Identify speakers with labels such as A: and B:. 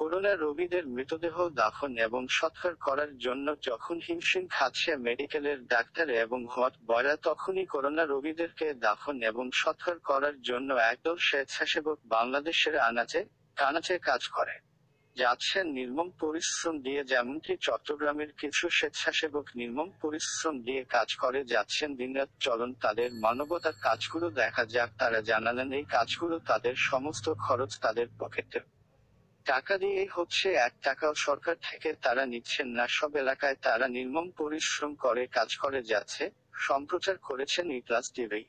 A: corona রোগীদের মৃতদেহ দাফন এবং সৎকার করার জন্য যখন হিমশিম খাচ্ছে মেডিকেলের ডাক্তার এবং হট বয়রা তখনই করোনা রোগীদেরকে দাফন এবং সৎকার করার জন্য একদল স্বেচ্ছাসেবক বাংলাদেশের আনাচে কানাচে কাজ করে যাচ্ছেন নির্মম পরিশ্রম দিয়ে যেমনটি চট্টগ্রামের কিছু স্বেচ্ছাসেবক নির্মম পরিশ্রম দিয়ে কাজ করে যাচ্ছেন দিনরাত চলন তাদের মানবতার কাজগুলো দেখা যাক তারা জানালেন এই কাজগুলো তাদের সমস্ত খরচ তাদের পকেটে টাকা দিয়ে হচ্ছে এক টাকাও সরকার থেকে তারা নিচ্ছেন না সব এলাকায় তারা নির্মম পরিশ্রম করে কাজ করে যাচ্ছে সম্প্রচার করেছেন ইকলাস টিভি